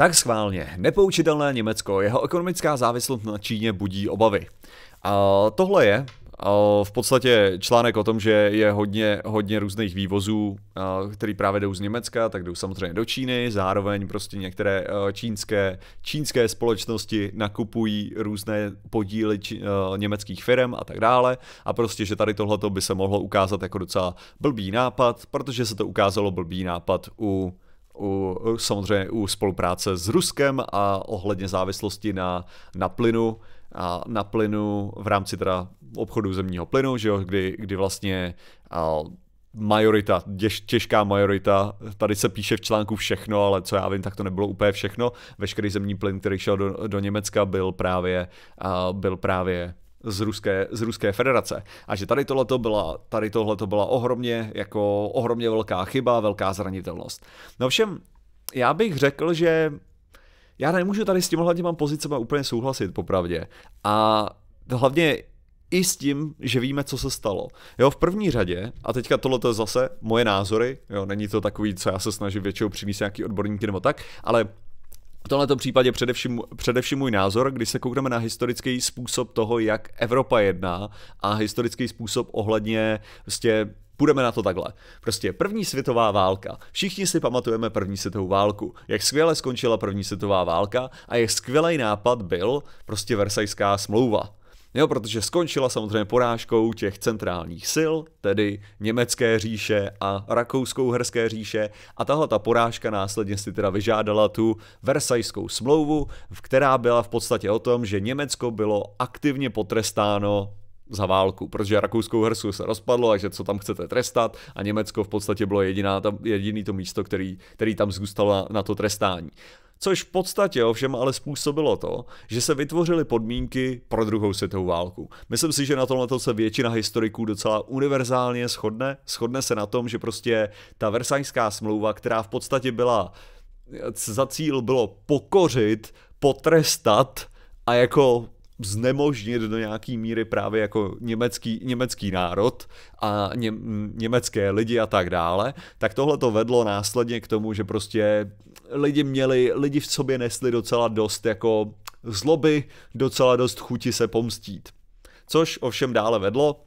Tak schválně, nepoučitelné Německo, jeho ekonomická závislost na Číně budí obavy. A tohle je v podstatě článek o tom, že je hodně, hodně různých vývozů, který právě jdou z Německa, tak jdou samozřejmě do Číny, zároveň prostě některé čínské, čínské společnosti nakupují různé podíly či, německých firm a tak dále a prostě, že tady tohleto by se mohlo ukázat jako docela blbý nápad, protože se to ukázalo blbý nápad u u, samozřejmě u spolupráce s Ruskem a ohledně závislosti na, na plynu a na plynu v rámci teda obchodu zemního plynu, že jo, kdy, kdy vlastně a, majorita, těž, těžká majorita, tady se píše v článku všechno, ale co já vím, tak to nebylo úplně všechno. Veškerý zemní plyn, který šel do, do Německa, byl právě, a, byl právě z Ruské, z Ruské federace. A že tady tohleto byla, tady tohleto byla ohromně, jako ohromně velká chyba, velká zranitelnost. No všem, já bych řekl, že já nemůžu tady s tímhle těma pozicema úplně souhlasit, popravdě. A hlavně i s tím, že víme, co se stalo. Jo, v první řadě, a teďka tohle je zase moje názory, jo, není to takový, co já se snažím většinou přinést nějaký odborníky nebo tak, ale v tomto případě především, především můj názor, když se koukneme na historický způsob toho, jak Evropa jedná a historický způsob ohledně prostě půjdeme na to takhle. Prostě první světová válka. Všichni si pamatujeme první světovou válku. Jak skvěle skončila první světová válka a jak skvělý nápad byl prostě Versajská smlouva. Jo, protože skončila samozřejmě porážkou těch centrálních sil, tedy Německé říše a Rakouskou-Herské říše a tahle ta porážka následně si teda vyžádala tu Versajskou smlouvu, která byla v podstatě o tom, že Německo bylo aktivně potrestáno za válku, protože Rakouskou hersu se rozpadlo, a že co tam chcete trestat a Německo v podstatě bylo jediná, jediný to místo, který, který tam zůstalo na, na to trestání. Což v podstatě ovšem ale způsobilo to, že se vytvořily podmínky pro druhou světovou válku. Myslím si, že na tomhle se většina historiků docela univerzálně shodne. Shodne se na tom, že prostě ta Versajská smlouva, která v podstatě byla za cíl bylo pokořit, potrestat a jako znemožnit do nějaký míry právě jako německý, německý národ a ně, německé lidi a tak dále, tak tohle to vedlo následně k tomu, že prostě lidi měli, lidi v sobě nesli docela dost jako zloby, docela dost chuti se pomstít. Což ovšem dále vedlo,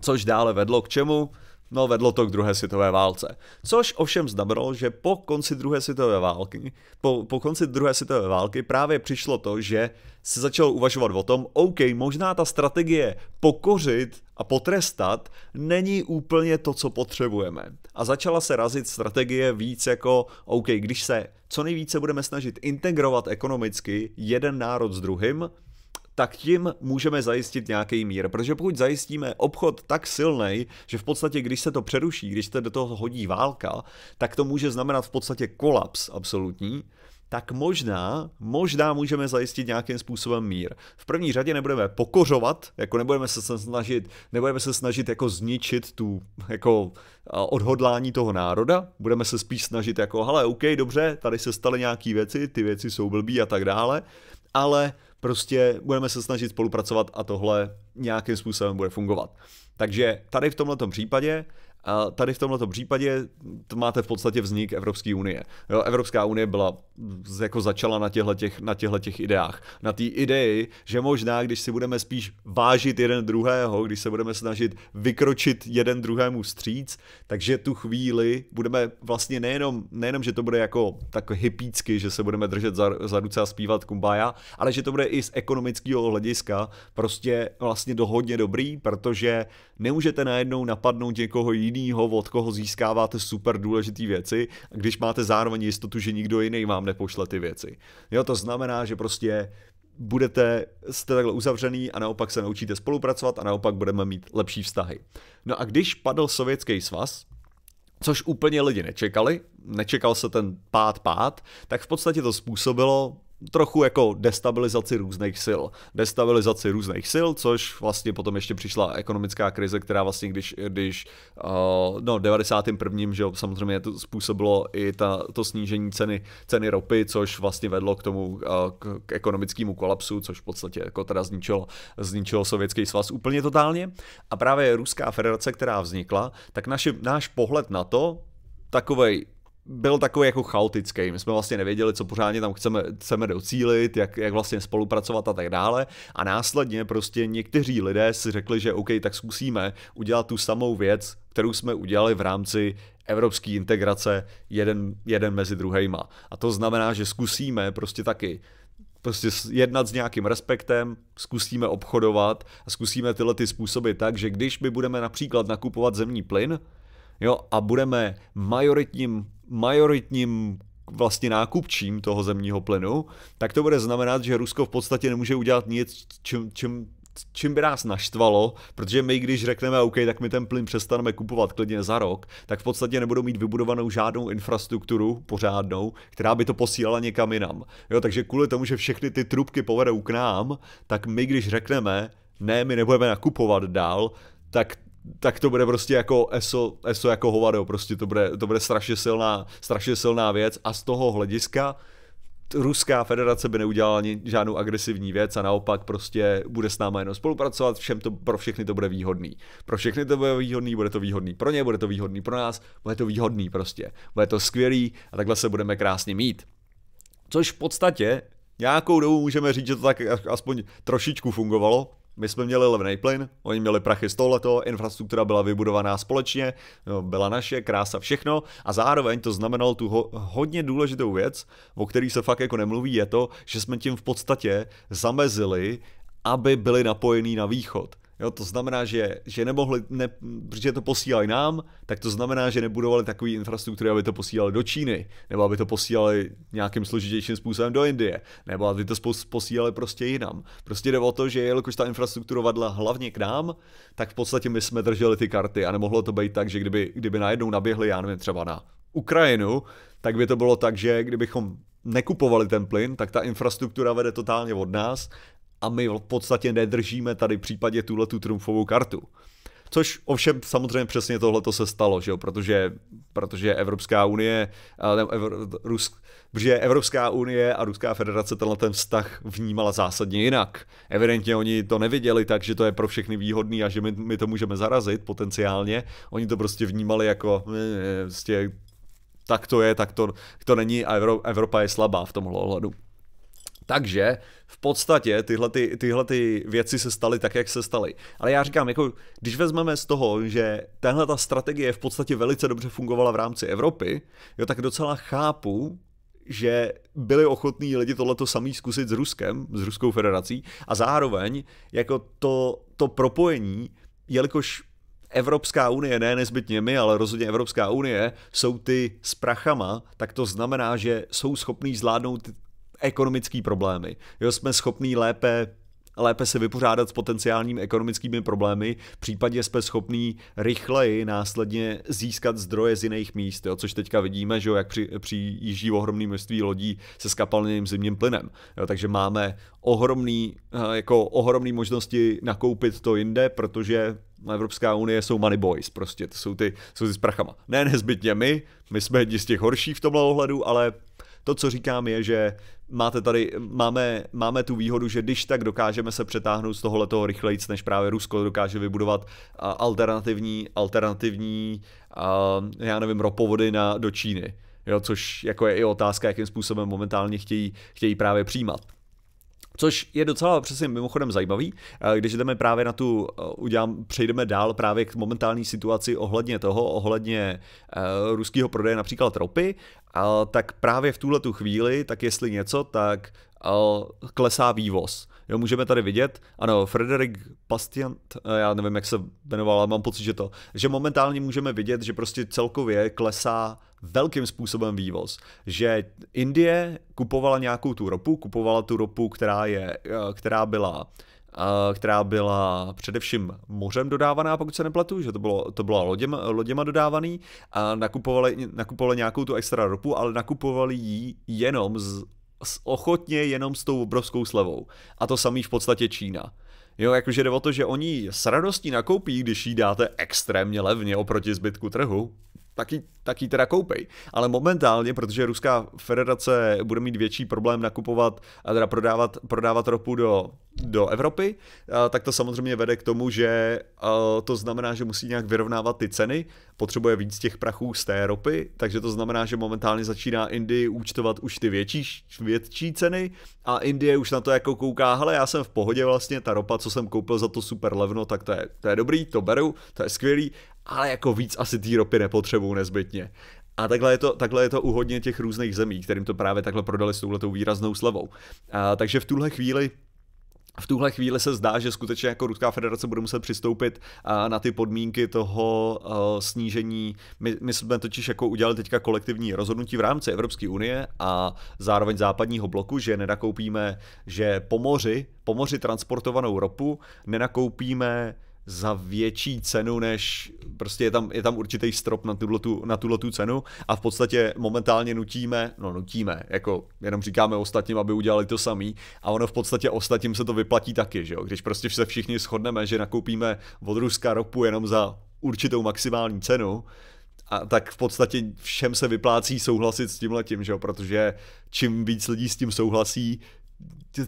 což dále vedlo k čemu? No, vedlo to k druhé světové válce. Což ovšem znamenalo, že po konci druhé světové války, po, po konci druhé světové války právě přišlo to, že se začalo uvažovat o tom, OK, možná ta strategie pokořit a potrestat není úplně to, co potřebujeme. A začala se razit strategie víc jako, OK, když se co nejvíce budeme snažit integrovat ekonomicky jeden národ s druhým, tak tím můžeme zajistit nějaký mír. Protože pokud zajistíme obchod tak silný, že v podstatě, když se to přeruší, když se do toho hodí válka, tak to může znamenat v podstatě kolaps absolutní, tak možná, možná můžeme zajistit nějakým způsobem mír. V první řadě nebudeme pokořovat, jako nebudeme se snažit, nebudeme se snažit jako zničit tu jako odhodlání toho národa, budeme se spíš snažit jako, hele, OK, dobře, tady se staly nějaké věci, ty věci jsou blbý a tak dále, ale prostě budeme se snažit spolupracovat a tohle nějakým způsobem bude fungovat. Takže tady v tomto případě a tady v tomto případě máte v podstatě vznik Evropské unie. Jo, Evropská unie byla jako začala na těchto těch, na těchto těch ideách. Na té ideji, že možná, když si budeme spíš vážit jeden druhého, když se budeme snažit vykročit jeden druhému stříc, takže tu chvíli budeme vlastně nejenom, nejenom že to bude jako tak hypícky, že se budeme držet za, za ruce a zpívat kumbaja, ale že to bude i z ekonomického hlediska prostě vlastně do hodně dobrý, protože nemůžete najednou napadnout někoho jiného, od koho získáváte super důležité věci, když máte zároveň jistotu, že nikdo jiný vám vám nepošle ty věci. Jo, to znamená, že prostě budete, jste takhle uzavřený a naopak se naučíte spolupracovat a naopak budeme mít lepší vztahy. No a když padl sovětský svaz, což úplně lidi nečekali, nečekal se ten pád pád, tak v podstatě to způsobilo trochu jako destabilizaci různých sil. Destabilizaci různých sil, což vlastně potom ještě přišla ekonomická krize, která vlastně když, když uh, no 91. že jo, samozřejmě to způsobilo i ta, to snížení ceny, ceny ropy, což vlastně vedlo k tomu uh, k, k ekonomickému kolapsu, což v podstatě jako teda zničilo, zničilo Sovětský svaz úplně totálně. A právě Ruská federace, která vznikla, tak naši, náš pohled na to, takovej byl takový jako chaotický. My jsme vlastně nevěděli, co pořádně tam chceme, chceme docílit, jak, jak vlastně spolupracovat a tak dále. A následně prostě někteří lidé si řekli, že OK, tak zkusíme udělat tu samou věc, kterou jsme udělali v rámci evropské integrace jeden, jeden mezi druhýma. A to znamená, že zkusíme prostě taky prostě jednat s nějakým respektem, zkusíme obchodovat a zkusíme tyhle ty způsoby tak, že když my budeme například nakupovat zemní plyn, jo, a budeme majoritním, majoritním vlastně nákupčím toho zemního plynu, tak to bude znamenat, že Rusko v podstatě nemůže udělat nic, čím, čím, čím by nás naštvalo, protože my, když řekneme OK, tak my ten plyn přestaneme kupovat klidně za rok, tak v podstatě nebudou mít vybudovanou žádnou infrastrukturu pořádnou, která by to posílala někam jinam. Jo, takže kvůli tomu, že všechny ty trubky povedou k nám, tak my, když řekneme, ne, my nebudeme nakupovat dál, tak tak to bude prostě jako ESO, ESO jako hovado, prostě to bude, to bude strašně, silná, strašně silná věc a z toho hlediska Ruská federace by neudělala ani žádnou agresivní věc a naopak prostě bude s náma jenom spolupracovat, všem to, pro všechny to bude výhodný. Pro všechny to bude výhodný, bude to výhodný pro ně, bude to výhodný pro nás, bude to výhodný prostě. Bude to skvělý a takhle se budeme krásně mít. Což v podstatě nějakou dobu můžeme říct, že to tak aspoň trošičku fungovalo, my jsme měli levný plyn, oni měli prachy z tohleto, infrastruktura byla vybudovaná společně, byla naše, krása, všechno a zároveň to znamenalo tu ho, hodně důležitou věc, o který se fakt jako nemluví, je to, že jsme tím v podstatě zamezili, aby byli napojení na východ. Jo, to znamená, že, že nemohli, ne, protože to posílají nám, tak to znamená, že nebudovali takový infrastruktury, aby to posílali do Číny, nebo aby to posílali nějakým složitějším způsobem do Indie, nebo aby to posílali prostě jinam. Prostě jde o to, že jelikož ta infrastruktura vadla hlavně k nám, tak v podstatě my jsme drželi ty karty a nemohlo to být tak, že kdyby, kdyby najednou naběhli, já nevím, třeba na Ukrajinu, tak by to bylo tak, že kdybychom nekupovali ten plyn, tak ta infrastruktura vede totálně od nás a my v podstatě nedržíme tady v případě tuhle tu trumfovou kartu. Což ovšem samozřejmě přesně tohle to se stalo, že jo? Protože, protože Evropská unie, ne, Evr, Rus, protože Evropská unie a Ruská federace tenhle ten vztah vnímala zásadně jinak. Evidentně oni to neviděli tak, že to je pro všechny výhodný a že my, my to můžeme zarazit potenciálně. Oni to prostě vnímali jako eh, eh, prostě tak to je, tak to, to není a Evropa je slabá v tomhle ohledu. Takže v podstatě tyhle, ty, tyhle ty věci se staly tak, jak se staly. Ale já říkám, jako, když vezmeme z toho, že tahle ta strategie v podstatě velice dobře fungovala v rámci Evropy, jo, tak docela chápu, že byli ochotní lidi tohleto samý zkusit s Ruskem, s Ruskou federací a zároveň jako to, to propojení, jelikož Evropská unie, ne nezbytně my, ale rozhodně Evropská unie, jsou ty s prachama, tak to znamená, že jsou schopní zvládnout ekonomické problémy. Jo, jsme schopní lépe lépe se vypořádat s potenciálními ekonomickými problémy, případně jsme schopní rychleji následně získat zdroje z jiných míst, jo, což teďka vidíme, že jo, jak při, přijíždí ohromné množství lodí se skapalným zimním plynem. Jo, takže máme ohromný, eh, jako ohromný možnosti nakoupit to jinde, protože Evropská unie jsou money boys, prostě to jsou ty, jsou ty s prachama. Ne nezbytně my, my jsme jedni z těch horších v tomhle ohledu, ale to, co říkám, je, že máte tady, máme, máme tu výhodu, že když tak dokážeme se přetáhnout z tohohle toho rychleji, než právě Rusko dokáže vybudovat alternativní, alternativní, já nevím, ropovody na, do Číny. Jo, což jako je i otázka, jakým způsobem momentálně chtějí, chtějí právě přijímat. Což je docela přesně mimochodem zajímavý, eh, když jdeme právě na tu, eh, udělám, přejdeme dál právě k momentální situaci ohledně toho, ohledně eh, ruského prodeje například ropy, tak právě v tuhle tu chvíli, tak jestli něco, tak klesá vývoz. Jo, můžeme tady vidět, ano, Frederik Pastiant, eh, já nevím, jak se jmenoval, ale mám pocit, že to, že momentálně můžeme vidět, že prostě celkově klesá velkým způsobem vývoz. Že Indie kupovala nějakou tu ropu, kupovala tu ropu, která, je, eh, která byla eh, která byla především mořem dodávaná, pokud se nepletu, že to bylo, to byla loděma, loděma dodávaný a nakupovali, nakupovali nějakou tu extra ropu, ale nakupovali ji jenom z ochotně jenom s tou obrovskou slevou. A to samý v podstatě Čína. Jo, jakože jde o to, že oni s radostí nakoupí, když jí dáte extrémně levně oproti zbytku trhu taky, taky teda koupej. Ale momentálně, protože Ruská federace bude mít větší problém nakupovat, a teda prodávat, prodávat ropu do, do Evropy, tak to samozřejmě vede k tomu, že to znamená, že musí nějak vyrovnávat ty ceny, potřebuje víc těch prachů z té ropy, takže to znamená, že momentálně začíná Indie účtovat už ty větší, větší ceny a Indie už na to jako kouká, hele, já jsem v pohodě vlastně, ta ropa, co jsem koupil za to super levno, tak to je, to je dobrý, to beru, to je skvělý, ale jako víc asi té ropy nepotřebují nezbytně. A takhle je, to, takhle je to u hodně těch různých zemí, kterým to právě takhle prodali s touhletou výraznou slevou. A, takže v tuhle chvíli v tuhle chvíli se zdá, že skutečně jako Ruská federace bude muset přistoupit na ty podmínky toho snížení. My, my jsme totiž jako udělali teďka kolektivní rozhodnutí v rámci Evropské unie a zároveň západního bloku, že nenakoupíme, že po moři, po moři transportovanou ropu nenakoupíme za větší cenu, než prostě je tam, je tam určitý strop na tuhle, tu, na tuhle tu cenu a v podstatě momentálně nutíme, no nutíme, jako jenom říkáme ostatním, aby udělali to samý a ono v podstatě ostatním se to vyplatí taky, že jo? Když prostě se všichni shodneme, že nakoupíme od Ruska ropu jenom za určitou maximální cenu, a tak v podstatě všem se vyplácí souhlasit s tímhletím, že jo? protože čím víc lidí s tím souhlasí,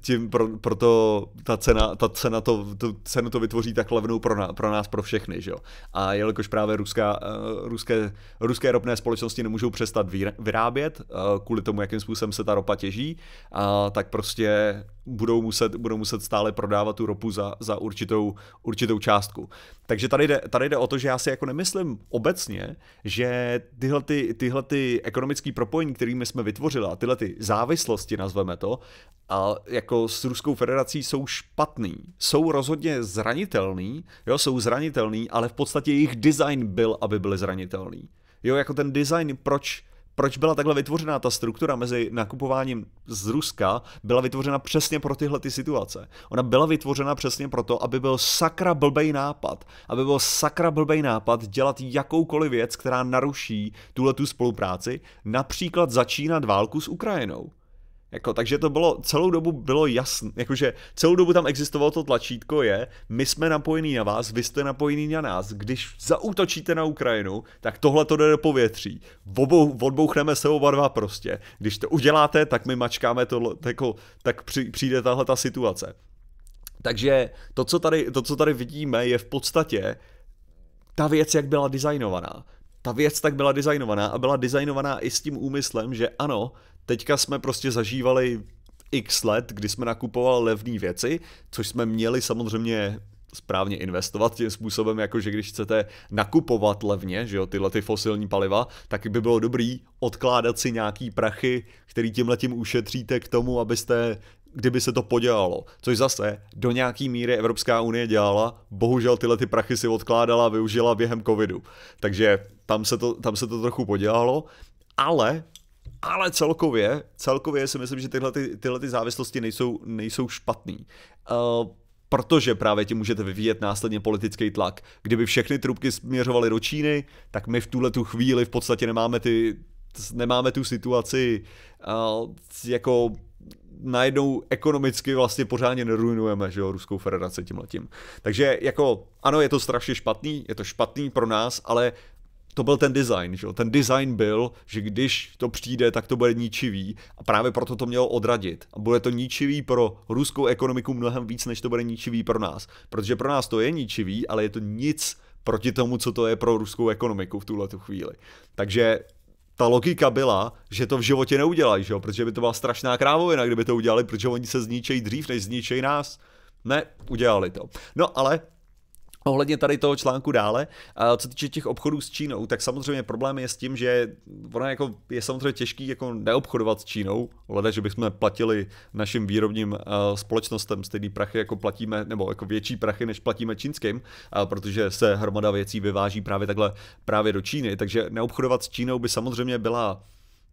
tím pro, proto ta cena, ta cena to, tu cenu to vytvoří tak levnou pro, na, pro nás, pro všechny, že jo. A jelikož právě ruská, uh, ruské, ruské ropné společnosti nemůžou přestat vyrábět uh, kvůli tomu, jakým způsobem se ta ropa těží, uh, tak prostě budou muset, budou muset stále prodávat tu ropu za, za určitou, určitou částku. Takže tady jde, tady jde o to, že já si jako nemyslím obecně, že tyhle, ty, tyhle ty ekonomické propojení, kterými jsme vytvořili, a tyhle ty závislosti, nazveme to, a jako s Ruskou federací jsou špatný. Jsou rozhodně zranitelný, jo, jsou zranitelný, ale v podstatě jejich design byl, aby byli zranitelný. Jo, jako ten design, proč proč byla takhle vytvořena ta struktura mezi nakupováním z Ruska, byla vytvořena přesně pro tyhle ty situace. Ona byla vytvořena přesně proto, aby byl sakra blbej nápad. Aby byl sakra blbej nápad dělat jakoukoliv věc, která naruší tuhle tu spolupráci, například začínat válku s Ukrajinou. Jako, takže to bylo, celou dobu bylo jasné, jakože celou dobu tam existovalo to tlačítko je, my jsme napojení na vás, vy jste napojení na nás, když zaútočíte na Ukrajinu, tak tohle to jde do povětří, Obou, odbouchneme se oba dva prostě, když to uděláte, tak my mačkáme to, jako, tak při, přijde tahle ta situace. Takže to co, tady, to, co tady vidíme, je v podstatě ta věc, jak byla designovaná. Ta věc tak byla designovaná a byla designovaná i s tím úmyslem, že ano, Teďka jsme prostě zažívali x let, kdy jsme nakupovali levné věci, což jsme měli samozřejmě správně investovat tím způsobem, jako že když chcete nakupovat levně, že jo, tyhle ty fosilní paliva, tak by bylo dobrý odkládat si nějaký prachy, který tím letím ušetříte k tomu, abyste kdyby se to podělalo. Což zase do nějaký míry Evropská unie dělala, bohužel tyhle ty prachy si odkládala a využila během covidu. Takže tam se to, tam se to trochu podělalo, ale ale celkově, celkově si myslím, že tyhle, ty, tyhle ty závislosti nejsou, nejsou špatný. Uh, protože právě tím můžete vyvíjet následně politický tlak. Kdyby všechny trubky směřovaly do Číny, tak my v tuhle tu chvíli v podstatě nemáme ty, nemáme tu situaci uh, jako najednou ekonomicky vlastně pořádně nerujnujeme že jo, Ruskou federaci tím letím. Takže jako, ano, je to strašně špatný, je to špatný pro nás, ale to byl ten design, že jo? Ten design byl, že když to přijde, tak to bude ničivý a právě proto to mělo odradit. A bude to ničivý pro ruskou ekonomiku mnohem víc, než to bude ničivý pro nás. Protože pro nás to je ničivý, ale je to nic proti tomu, co to je pro ruskou ekonomiku v tuhle tu chvíli. Takže ta logika byla, že to v životě neudělají, že jo? protože by to byla strašná krávovina, kdyby to udělali, protože oni se zničejí dřív, než zničejí nás. Ne, udělali to. No ale Ohledně tady toho článku dále, a co týče těch obchodů s Čínou, tak samozřejmě problém je s tím, že ono jako je samozřejmě těžký jako neobchodovat s Čínou, hleda, že bychom platili našim výrobním eh, společnostem stejný prachy, jako platíme, nebo jako větší prachy, než platíme čínským, protože se hromada věcí vyváží právě takhle právě do Číny, takže neobchodovat s Čínou by samozřejmě byla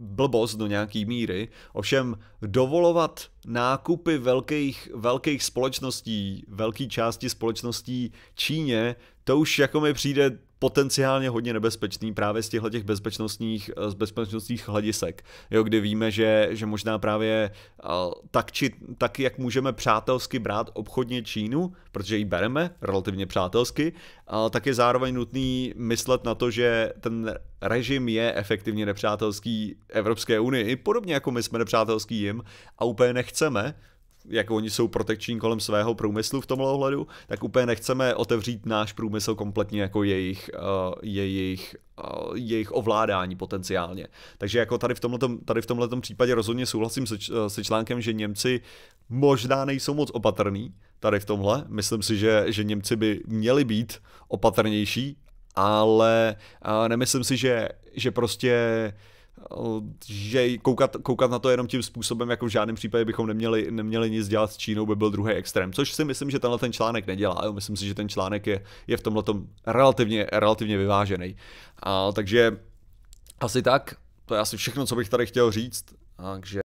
blbost do nějaký míry, ovšem dovolovat nákupy velkých, velkých společností, velké části společností Číně, to už jako mi přijde potenciálně hodně nebezpečný právě z těchto těch bezpečnostních, eh, z bezpečnostních hledisek, jo, kdy víme, že, že možná právě eh, tak, či, tak, jak můžeme přátelsky brát obchodně Čínu, protože ji bereme relativně přátelsky, eh, tak je zároveň nutný myslet na to, že ten režim je efektivně nepřátelský Evropské unii, podobně jako my jsme nepřátelský jim a úplně nechceme, jako oni jsou protekční kolem svého průmyslu v tomhle ohledu, tak úplně nechceme otevřít náš průmysl kompletně jako jejich, uh, jejich eh, jejich ovládání potenciálně. Takže jako tady v tomhle tady v tomhletom případě rozhodně souhlasím se, eh, se článkem, že Němci možná nejsou moc opatrní tady v tomhle. Myslím si, že, že Němci by měli být opatrnější, ale nemyslím si, že, že prostě že koukat, koukat na to jenom tím způsobem, jako v žádném případě bychom neměli, neměli nic dělat s Čínou, by byl druhý extrém, což si myslím, že tenhle ten článek nedělá. Jo. Myslím si, že ten článek je, je v tomhle relativně, relativně vyvážený. A, takže asi tak, to je asi všechno, co bych tady chtěl říct. Takže